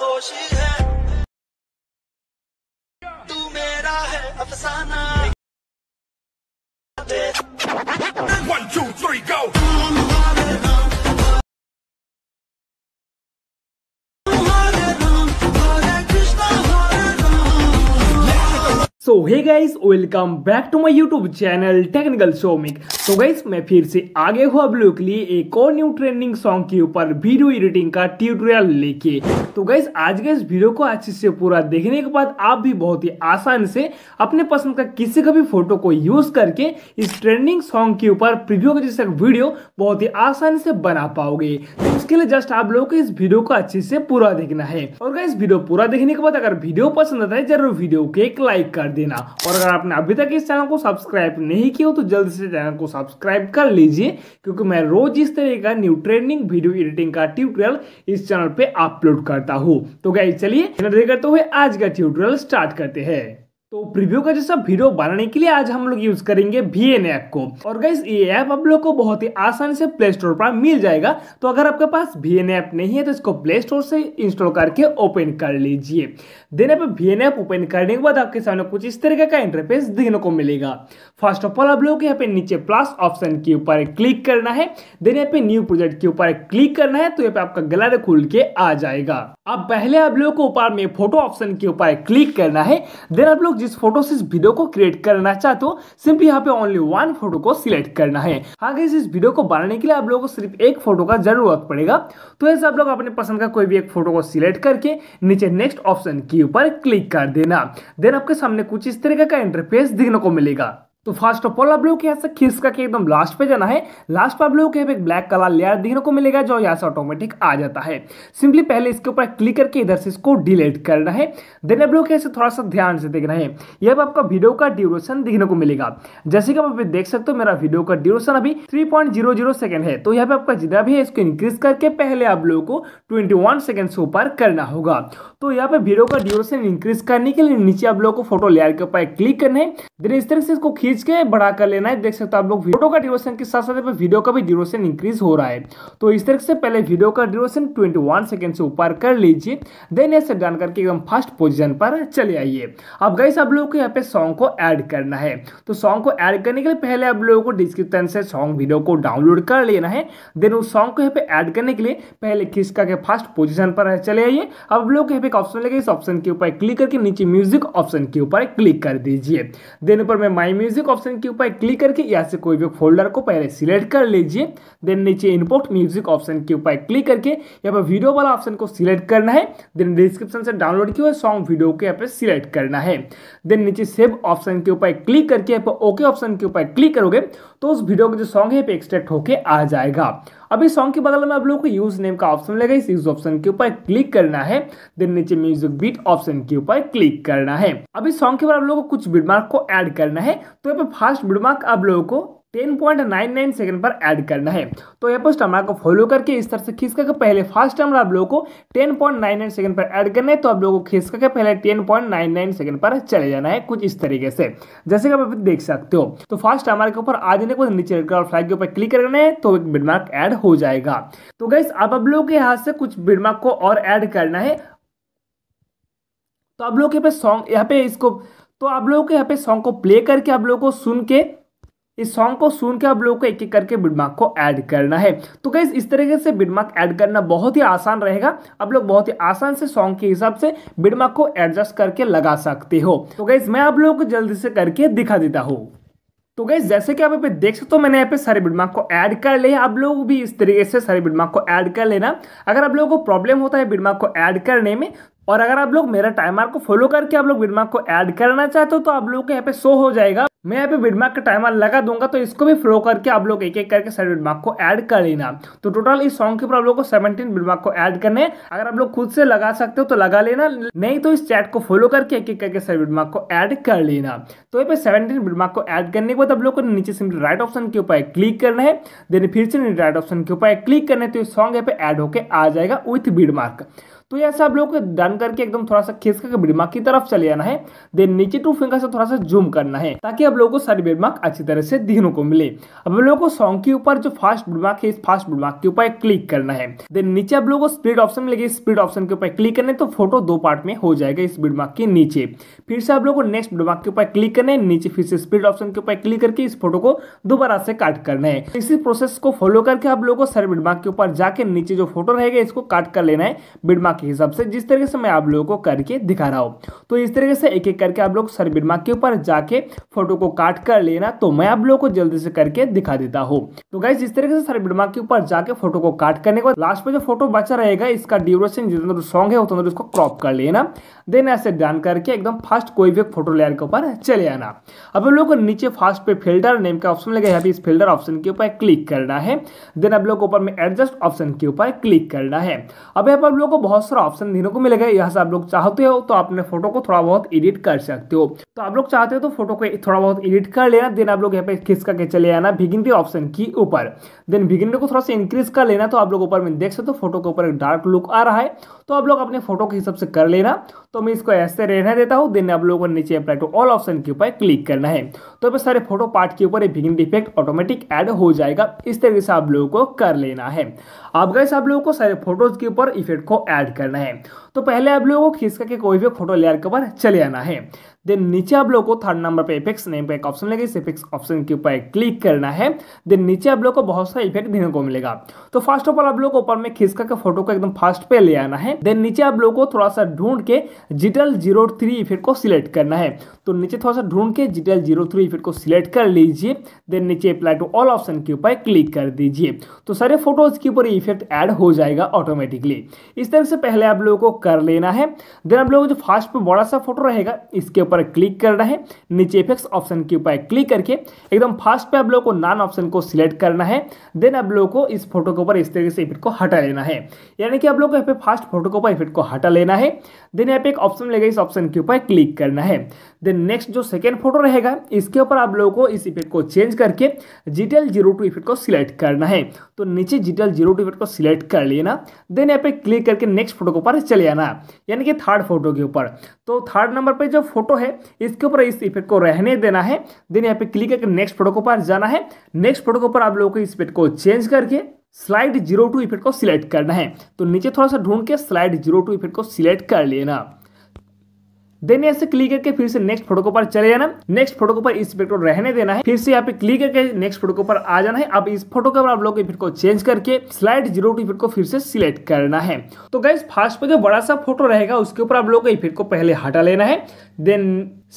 खामोशी है तू मेरा है अफसाना One, two, three, go! So hey guys welcome back to my YouTube channel technical Shomik so guys मैं फिर से आगे हूँ अब लोग के लिए एक और न्यू ट्रेंडिंग सॉन्ग के ऊपर वीडियो एडिटिंग का ट्यूटोरियल लेके तो गाइस आज के इस वीडियो को अच्छे से पूरा देखने के बाद आप भी बहुत ही आसान से अपने पसंद का किसी का भी फोटो को यूज करके इस ट्रेंडिंग सॉन्ग के ऊपर प्रिव्यू के जैसे वीडियो बहुत ही आसान से बना पाओगे तो उसके लिए जस्ट आप लोगों को इस वीडियो को अच्छे से पूरा देखना है और गाइस वीडियो पूरा देखने के बाद अगर वीडियो पसंद आता है जरूर वीडियो को एक लाइक कर दे देना और अगर आपने अभी तक इस चैनल को सब्सक्राइब नहीं किया हो तो जल्द से चैनल को सब्सक्राइब कर लीजिए क्योंकि मैं रोज इस तरह का न्यू ट्रेनिंग वीडियो एडिटिंग का ट्यूटोरियल इस चैनल पर अपलोड करता हूँ तो क्या चलिए करते हुए आज का ट्यूटोरियल स्टार्ट करते हैं तो प्रीव्यू का जैसा वीडियो बनाने के लिए आज हम लोग यूज करेंगे वी एन ऐप को और गाइज ये ऐप आप लोग को बहुत ही आसानी से प्ले स्टोर पर मिल जाएगा तो अगर आपके पास वी एन ऐप नहीं है तो इसको प्ले स्टोर से इंस्टॉल करके ओपन कर लीजिए देन आप वी एन ऐप ओपन करने के बाद आपके सामने कुछ इस तरीके का इंटरफेस देखने को मिलेगा फर्स्ट ऑफ ऑल आप लोगों को यहाँ पे नीचे प्लस ऑप्शन के ऊपर क्लिक करना है देन यहाँ पे न्यू प्रोजेक्ट के ऊपर क्लिक करना है तो यहाँ पे आपका गैलरी खुल के आ जाएगा अब पहले आप लोगों को ऊपर में फोटो ऑप्शन के ऊपर क्लिक करना है देन आप लोग जिस फोटो से इस वीडियो को क्रिएट करना चाहते हो सिंपली यहाँ पे ओनली वन फोटो को सिलेक्ट करना है आगे हाँ इस वीडियो को बनाने के लिए आप लोगों को सिर्फ एक फोटो का जरूरत पड़ेगा तो ऐसे आप लोग अपने पसंद का कोई भी एक फोटो को सिलेक्ट करके नीचे नेक्स्ट ऑप्शन के ऊपर क्लिक कर देना देन आपके सामने कुछ इस तरीके का इंटरफेस देखने को मिलेगा तो फर्स्ट ऑफ ऑल आप लोग यहाँ से खींच करके एकदम लास्ट पे जाना है लास्ट पर आप लोग यहाँ पे एक ब्लैक कलर लेयर देखने को मिलेगा जो यहाँ से ऑटोमेटिक आ जाता है सिंपली पहले इसके ऊपर क्लिक करके इधर से इसको डिलीट करना है देन आप लोग यहाँ से थोड़ा सा ध्यान से देखना है यह आपका वीडियो का ड्यूरेशन देखने को मिलेगा जैसे कि आप अभी देख सकते हो मेरा वीडियो का ड्यूरेशन अभी थ्री सेकंड है तो यहाँ पे आपका जितना भी है इसको इंक्रीज करके पहले आप लोगों को ट्वेंटी वन सेकेंड से ऊपर करना होगा तो यहाँ पे वीडियो का ड्यूरेशन इंक्रीज करने के लिए नीचे आप लोगों को फोटो लेयर के ऊपर क्लिक करना है देन इस तरह से इसको खींच के बढ़ा कर लेना है देख सकते हो आप लोग फोटो का ड्यूरेशन के साथ साथ वीडियो का भी ड्यूरेशन इंक्रीज हो रहा है तो इस तरह से पहले वीडियो का ड्यूरेशन ट्वेंटी सेकेंड से ऊपर कर लीजिए देन ऐसे डाल करके एकदम फर्स्ट पोजिशन पर चले आइए अब गई आप लोगों को यहाँ पे सॉन्ग को ऐड करना है तो सॉन्ग को ऐड करने के लिए पहले आप लोगों को डिस्क्रिप्शन से सॉन्ग वीडियो को डाउनलोड कर लेना है देन उस सॉन्ग को यहाँ पे ऐड करने के लिए पहले खिसका के फर्स्ट पोजिशन पर चले आइए अब लोग यहाँ पे एक ऑप्शन लेके इस ऑप्शन के ऊपर क्लिक करके नीचे म्यूजिक ऑप्शन के ऊपर क्लिक कर दीजिए देन ऊपर में माई म्यूजिक म्यूजिक ऑप्शन के ऊपर क्लिक करके यहाँ से कोई भी फोल्डर को पहले सिलेक्ट कर लीजिए देन नीचे इनपोर्ट म्यूजिक ऑप्शन के ऊपर क्लिक करके यहाँ पर वीडियो वाला ऑप्शन को सिलेक्ट करना है देन डिस्क्रिप्शन से डाउनलोड किए हुए सॉन्ग वीडियो को यहाँ पर सिलेक्ट करना है देन नीचे सेव ऑप्शन के ऊपर क्लिक करके यहाँ पर ओके ऑप्शन के ऊपर क्लिक करोगे तो उस वीडियो का जो सॉन्ग है पे एक्सट्रैक्ट होकर आ जाएगा अभी सॉन्ग के बगल में आप लोगों को यूज नेम का ऑप्शन लगेगा इस यूज ऑप्शन के ऊपर क्लिक करना है देन नीचे म्यूजिक बीट ऑप्शन के ऊपर क्लिक करना है अभी सॉन्ग के बाद आप लोगों को कुछ बीडमार्क को ऐड करना है तो यहाँ पे फास्ट बीडमार्क आप लोगों को ten point nine nine second पर ऐड करना है तो यहाँ पर स्टमरा को फॉलो करके इस तरह से खींच करके पहले फर्स्ट स्टमरा आप लोगों को ten point nine nine second पर ऐड करना है तो आप लोगों को खींच करके पहले ten point nine nine second पर चले जाना है कुछ इस तरीके से जैसे कि आप देख सकते हो तो फर्स्ट स्टमरा के ऊपर आ जाने को नीचे रेड कलर फ्लैग के ऊपर क्लिक करना है तो एक बिडमार्क ऐड हो जाएगा तो गैस अब आप लोगों के यहाँ से कुछ बिडमार्क को और ऐड करना है तो आप लोग के पे सॉन्ग यहाँ पे इसको तो आप लोगों के यहाँ पे सॉन्ग को प्ले करके आप लोगों को सुन के इस सॉन्ग को सुन के आप लोगों को एक एक करके बिडमार्क को ऐड करना है तो गैस इस तरीके से बिडमार्क ऐड करना बहुत ही आसान रहेगा आप लोग बहुत ही आसान से सॉन्ग के हिसाब से बिडमार्क को एडजस्ट करके लगा सकते हो तो गैस मैं आप लोगों को जल्दी से करके दिखा देता हूँ तो गई जैसे कि आप यहाँ पे देख सकते हो मैंने यहाँ पे सारे बिडमार्क को ऐड कर ले आप लोग भी इस तरीके से सारे बिडमार्क को ऐड कर लेना अगर आप लोगों को प्रॉब्लम होता है बिडमार्क को ऐड करने में और अगर आप लोग मेरा टाइमर को फॉलो करके आप लोग बिडमार्क को ऐड करना चाहते हो तो आप लोग को यहाँ पे शो हो जाएगा मैं यहाँ पे बिडमार्क का टाइमर लगा दूंगा तो इसको भी फ्लो करके आप लोग एक एक करके सारे विडमार्क को ऐड कर लेना तो टोटल इस सॉन्ग के ऊपर आप लोग को सेवनटीन विडमार्क को ऐड करने अगर आप लोग खुद से लगा सकते हो तो लगा लेना नहीं तो इस चैट को फॉलो करके एक एक करके सारे विडमार्क को ऐड कर लेना तो यहाँ पे सेवनटीन विडमार्क को ऐड करने के बाद आप लोग को नीचे से राइट ऑप्शन के ऊपर क्लिक करना है देन फिर से राइट ऑप्शन के ऊपर क्लिक करना है तो सॉन्ग यहाँ पे ऐड होकर आ जाएगा विथ विडमार्क तो यह सब लोग डन करके एकदम थोड़ा सा खींच करके बिडमार्क की तरफ चले जाना है देन नीचे टू फिंगर से थोड़ा सा जूम करना है ताकि अब लोगों को सारी बिडमार्क अच्छी तरह से दिखने को मिले अब लोगों को सॉन्ग के ऊपर जो फास्ट बिडमार्क है इस फास्ट बिडमार्क के ऊपर क्लिक करना है देन नीचे अब लोगों को स्पीड ऑप्शन मिलेगी स्पीड ऑप्शन के ऊपर क्लिक करने तो फोटो दो पार्ट में हो जाएगा इस बिडमार्क के नीचे फिर से आप लोग को नेक्स्ट बिडमार्क के ऊपर क्लिक करने नीचे फिर से स्पीड ऑप्शन के ऊपर क्लिक करके इस फोटो को दोबारा से काट करना है तो इसी प्रोसेस को फॉलो करके आप लोगों को सारे बिडमार्क के ऊपर जाके नीचे जो फोटो रहेगा इसको काट कर लेना है बिडमार्क के हिसाब से जिस तरीके से मैं आप लोगों को करके दिखा रहा हूँ तो इस तरीके से एक एक करके आप लोग सर्विर मार्क के ऊपर जाके फोटो को काट कर लेना तो मैं आप लोगों को जल्दी से करके दिखा देता हूँ तो गाइज इस तरीके से सर्विर मार्क के ऊपर जाके फोटो को काट करने के बाद लास्ट में जो फोटो बचा रहेगा इसका ड्यूरेशन जितना सॉन्ग है उतना उसको क्रॉप कर लेना देन ऐसे ध्यान करके एकदम फास्ट कोई भी फोटो लेयर के ऊपर चले आना अब हम लोग को नीचे फास्ट पे फिल्टर नेम का ऑप्शन लगे अभी इस फिल्टर ऑप्शन के ऊपर क्लिक करना है देन आप लोग ऊपर में एडजस्ट ऑप्शन के ऊपर क्लिक करना है अब यहाँ पर आप लोगों को बहुत सारा ऑप्शन देखने को मिलेगा यहाँ से आप लोग चाहते हो तो अपने फोटो को थोड़ा बहुत एडिट कर सकते हो तो आप लोग चाहते हो तो फोटो को थोड़ा बहुत एडिट कर लेना देन आप लोग यहाँ पे खिस करके चले आना के ऑप्शन की ऊपर देन भिगिनरी को थोड़ा सा इंक्रीज कर लेना तो आप लोग ऊपर में देख सकते हो तो फोटो के ऊपर एक डार्क लुक आ रहा है तो आप लोग अपने फोटो के हिसाब से कर लेना तो मैं इसको ऐसे रहने देता हूँ देन आप लोगों को नीचे अप्लाई टू ऑल ऑप्शन के ऊपर क्लिक करना है तो फिर सारे फोटो पार्ट के ऊपर भिगिनरी इफेक्ट ऑटोमेटिक एड हो जाएगा इस तरीके से आप लोगों को कर लेना है आप गए आप लोगों को सारे फोटोज के ऊपर इफेक्ट को ऐड करना है तो पहले आप लोगों को खींचकर के कोई भी फोटो लेयर के ऊपर चले आना है देन नीचे आप लोग को थर्ड नंबर पे इफेक्ट्स नेम पे एक ऑप्शन लगेगा इस इफेक्ट्स ऑप्शन के ऊपर क्लिक करना है देन नीचे आप लोग को बहुत सारे इफेक्ट देखने को मिलेगा तो फर्स्ट ऑफ ऑल आप लोग को ऊपर में खींच करके फोटो को एकदम फास्ट पे ले आना है देन नीचे आप लोग को थोड़ा सा ढूंढ के जिटल जीरो थ्री इफेक्ट को सिलेक्ट करना है तो नीचे थोड़ा सा ढूंढ के जिटल जीरो थ्री इफेक्ट को सिलेक्ट कर लीजिए देन नीचे अप्लाई टू ऑल ऑप्शन के ऊपर क्लिक कर दीजिए तो सारे फोटोज के ऊपर इफेक्ट एड हो जाएगा ऑटोमेटिकली इस तरह से पहले आप लोगों को कर लेना है देन आप लोगों को जो फास्ट में बड़ा सा फोटो रहेगा इसके ऊपर क्लिक करना है नीचे इफेक्ट्स ऑप्शन के ऊपर क्लिक करके एकदम फास्ट पे आप लोगों को नान ऑप्शन को सिलेक्ट करना है देन आप लोगों को इस फोटो के ऊपर इस तरीके से इफेक्ट को हटा लेना है यानी कि आप लोग को यहाँ पे फास्ट फोटो के ऊपर इफेक्ट को हटा लेना है देन यहाँ पे एक ऑप्शन लेगा इस ऑप्शन के ऊपर क्लिक करना है देन नेक्स्ट जो सेकेंड फोटो रहेगा इसके ऊपर आप लोगों को इस इफेक्ट को चेंज करके जीटेल जीरो टू इफेक्ट को सिलेक्ट करना है तो नीचे जीटेल जीरो टू इफेक्ट को सिलेक्ट कर लेना देन यहाँ पे क्लिक करके नेक्स्ट फोटो के ऊपर चले आना यानी कि थर्ड फोटो के ऊपर तो थर्ड नंबर पर जो फोटो है इसके ऊपर इस इफेक्ट को रहने देना है देन यहाँ पे क्लिक करके नेक्स्ट फोटो के ऊपर जाना है नेक्स्ट फोटो के ऊपर आप लोगों को इस इफेक्ट को चेंज करके स्लाइड जीरो टू इफेक्ट को सिलेक्ट करना है तो नीचे थोड़ा सा ढूंढ के स्लाइड जीरो टू इफेक्ट को सिलेक्ट कर लेना देन यहाँ से क्लिक करके फिर से नेक्स्ट फोटो के ऊपर चले जाना नेक्स्ट फोटो के ऊपर इस इफेक्ट को रहने देना है फिर से यहाँ पे क्लिक करके नेक्स्ट फोटो के ऊपर आ जाना है अब इस फोटो के ऊपर आप लोग इफेक्ट को चेंज करके स्लाइड जीरो टू इफेक्ट को फिर से सिलेक्ट करना है तो गाइज फास्ट पे जो बड़ा सा फोटो रहेगा उसके ऊपर आप लोग इफेक्ट को पहले हटा लेना है देन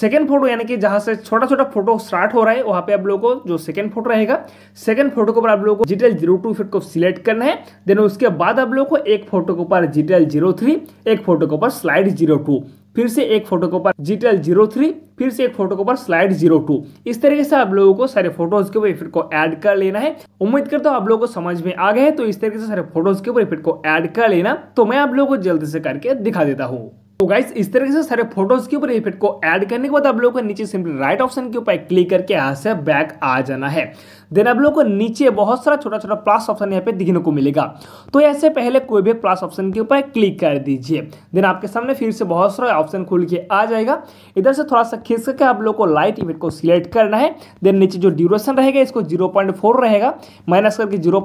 सेकेंड फोटो यानी कि जहां से छोटा छोटा फोटो स्टार्ट हो रहा है वहाँ पे आप लोगों को जो सेकेंड फोटो रहेगा सेकेंड फोटो के ऊपर आप लोगों को जीटेल जीरो टू फिट को सिलेक्ट करना है देन उसके बाद आप लोगों को एक फोटो के ऊपर जीटेल जीरो थ्री एक फोटो के ऊपर स्लाइड जीरो टू फिर से एक फोटो के ऊपर जीटेल जीरो थ्री फिर से एक फोटो के ऊपर स्लाइड जीरो टू इस तरीके से आप लोगों को सारे फोटोज के ऊपर इफेक्ट को ऐड कर लेना है उम्मीद करता हूँ आप लोगों को समझ में आ गए तो इस तरीके से सारे फोटोज के ऊपर इफेक्ट को ऐड कर लेना तो मैं आप लोगों को जल्दी से करके दिखा देता हूँ तो गाइस इस तरीके से सारे फोटोज के ऊपर इफेक्ट को ऐड करने के बाद आप लोगों को नीचे सिंपली राइट ऑप्शन के ऊपर क्लिक करके यहाँ से बैक आ जाना है देन आप लोगों को नीचे बहुत सारा छोटा छोटा प्लस ऑप्शन यहाँ पे दिखने को मिलेगा तो ऐसे पहले कोई भी प्लस ऑप्शन के ऊपर क्लिक कर दीजिए देन आपके सामने फिर से बहुत सारा ऑप्शन खुल के आ जाएगा इधर से थोड़ा सा खींच करके आप लोग को लाइट इवेंट को सिलेक्ट करना है देन नीचे जो ड्यूरेशन रहेगा इसको जीरो रहेगा माइनस करके जीरो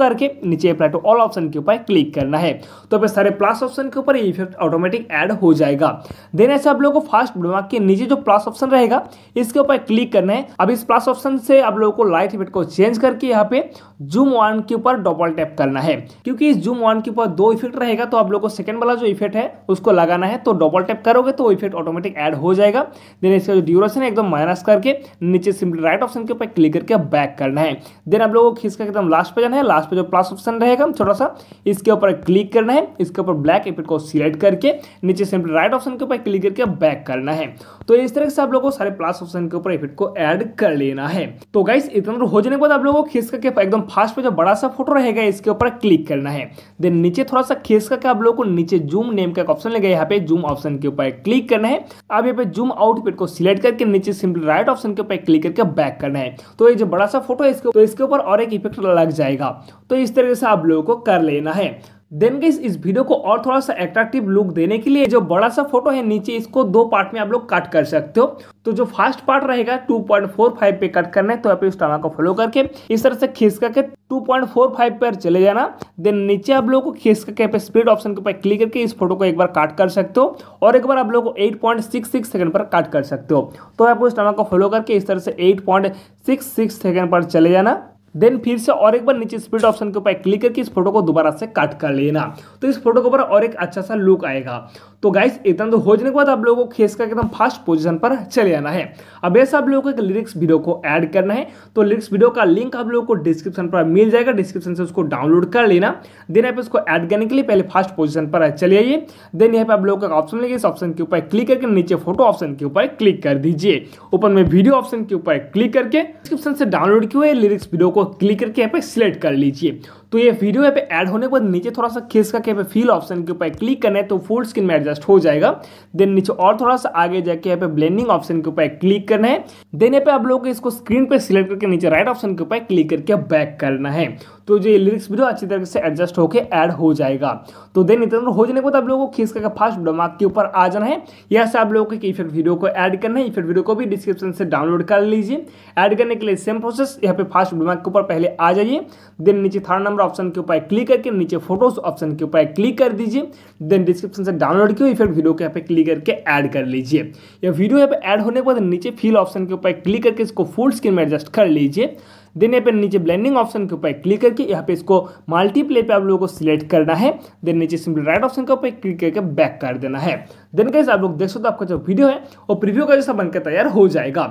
करके नीचे अप्लाई टू ऑल ऑप्शन के ऊपर क्लिक करना है तो फिर सारे प्लस ऑप्शन के ऊपर इफेक्ट ऑटोमेटिक ऐड हो जाएगा देन ऐसे आप लोग को फास्ट ब्लॉक के नीचे जो प्लस ऑप्शन रहेगा इसके ऊपर क्लिक करना है अब इस प्लस ऑप्शन से आप लोगों को लाइट एक्टिवेट को चेंज करके यहाँ पे जूम वन के ऊपर डबल टैप करना है क्योंकि जूम वन के ऊपर दो इफेक्ट रहेगा तो आप लोगों को सेकंड वाला जो इफेक्ट है उसको लगाना है तो डबल टैप करोगे तो इफेक्ट ऑटोमेटिक ऐड हो जाएगा देन इसका जो ड्यूरेशन है एकदम माइनस करके नीचे सिंपली राइट ऑप्शन के ऊपर क्लिक करके बैक करना है देन आप लोगों को खींच एकदम लास्ट पे जाना है लास्ट पे जो प्लस ऑप्शन रहेगा छोटा सा इसके ऊपर क्लिक करना है इसके ऊपर ब्लैक इफेक्ट को सिलेक्ट करके नीचे सिंपली राइट ऑप्शन के ऊपर क्लिक करके बैक करना है तो इस तरह से आप लोगों को सारे प्लस ऑप्शन के ऊपर इफेक्ट को ऐड कर लेना है तो गाइस इतना तो हो जाने के बाद आप लोगों को खींच करके एकदम फास्ट पे जो बड़ा सा फोटो रहेगा इसके ऊपर क्लिक करना है देन नीचे थोड़ा सा खींच करके आप लोगों को नीचे जूम नेम का ऑप्शन लेगा यहाँ पे जूम ऑप्शन के ऊपर क्लिक करना है अब यहाँ पे जूम आउटफिट को सिलेक्ट करके नीचे सिंपल राइट ऑप्शन के ऊपर क्लिक करके बैक करना है तो ये जो बड़ा सा फोटो है तो इसके ऊपर और एक इफेक्ट लग जाएगा तो इस तरीके से आप लोगों को कर लेना है देन गई इस वीडियो को और थोड़ा सा अट्रैक्टिव लुक देने के लिए जो बड़ा सा फोटो है नीचे इसको दो पार्ट में आप लोग कट कर सकते हो तो जो फर्स्ट पार्ट रहेगा 2.45 पे कट करना है तो आप इस टामा को फॉलो करके इस तरह से खींच करके 2.45 पर चले जाना देन नीचे आप लोगों को खींच करके पे स्पीड ऑप्शन के ऊपर क्लिक करके इस फोटो को एक बार काट कर सकते हो और एक बार आप लोग को 8.66 सेकंड पर काट कर सकते हो तो आप उस टामा को फॉलो करके इस तरह से 8.66 सेकंड पर चले जाना देन फिर से और एक बार नीचे स्पीड ऑप्शन के ऊपर क्लिक करके इस फोटो को दोबारा से कट कर लेना तो इस फोटो के ऊपर और एक अच्छा सा लुक आएगा तो गाइस इतना तो हो जाने के बाद आप लोगों को खेस का एकदम फास्ट पोजीशन पर चले आना है अब ऐसा आप लोगों को एक लिरिक्स वीडियो को ऐड करना है तो लिरिक्स वीडियो का लिंक आप लोगों को डिस्क्रिप्शन पर मिल जाएगा डिस्क्रिप्शन से उसको डाउनलोड कर लेना देन आप इसको ऐड करने के लिए पहले फास्ट पोजिशन पर चले आइए देन यहाँ पे आप लोगों का ऑप्शन लेंगे इस ऑप्शन के ऊपर क्लिक करके नीचे फोटो ऑप्शन के ऊपर क्लिक कर दीजिए ऊपर में वीडियो ऑप्शन के ऊपर क्लिक करके डिस्क्रिप्शन से डाउनलोड किए लिरिक्स वीडियो को क्लिक करके यहाँ पर सिलेक्ट कर लीजिए तो ये वीडियो यहाँ पे ऐड होने के बाद नीचे थोड़ा सा खींच के यहाँ पे फील ऑप्शन के ऊपर क्लिक करना है तो फुल स्क्रीन में एडजस्ट हो जाएगा देन नीचे और थोड़ा सा आगे जाके यहाँ पे ब्लेंडिंग ऑप्शन के ऊपर क्लिक करना है देन यहाँ पे आप लोग इसको स्क्रीन पर सिलेक्ट करके नीचे राइट ऑप्शन के ऊपर क्लिक करके बैक करना है तो जो ये लिरिक्स वीडियो अच्छी तरीके से एडजस्ट होकर ऐड हो जाएगा तो देन इतना हो जाने के बाद आप लोगों को खींच का फास्ट डमाक के ऊपर आ जाना है यहाँ से आप लोगों के इफेक्ट वीडियो को ऐड करना है इफेक्ट वीडियो को भी डिस्क्रिप्शन से डाउनलोड कर लीजिए ऐड करने के लिए सेम प्रोसेस यहाँ पे फास्ट डमाक के ऊपर पहले आ जाइए देन नीचे थर्ड नंबर नंबर ऑप्शन के ऊपर क्लिक करके नीचे फोटोज ऑप्शन के ऊपर क्लिक कर दीजिए देन डिस्क्रिप्शन से डाउनलोड की हुई फिर वीडियो के यहाँ पे क्लिक करके ऐड कर लीजिए या वीडियो यहाँ पे ऐड होने के बाद नीचे फील ऑप्शन के ऊपर क्लिक करके इसको फुल स्क्रीन में एडजस्ट कर लीजिए देने पर नीचे ब्लेंडिंग ऑप्शन के ऊपर क्लिक करके यहाँ पे इसको मल्टीप्ले पे आप लोगों को सिलेक्ट करना है देन नीचे सिंपल राइट ऑप्शन के ऊपर क्लिक करके बैक कर देना है देन कैसे आप लोग देख सकते हो आपका जो वीडियो है वो प्रिव्यू का जैसा बनकर तैयार हो जाएगा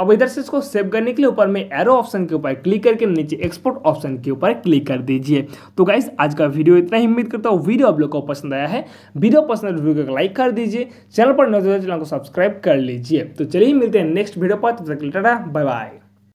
अब इधर से इसको सेव करने के लिए ऊपर में एरो ऑप्शन के ऊपर क्लिक करके नीचे एक्सपोर्ट ऑप्शन के ऊपर क्लिक कर दीजिए तो गाइज आज का वीडियो इतना ही उम्मीद करता हूँ वीडियो आप लोग को पसंद आया है वीडियो पसंद तो वीडियो को लाइक कर दीजिए चैनल पर नजर तो चैनल को सब्सक्राइब कर लीजिए तो चलिए मिलते हैं नेक्स्ट वीडियो पर तब तक बाय बाय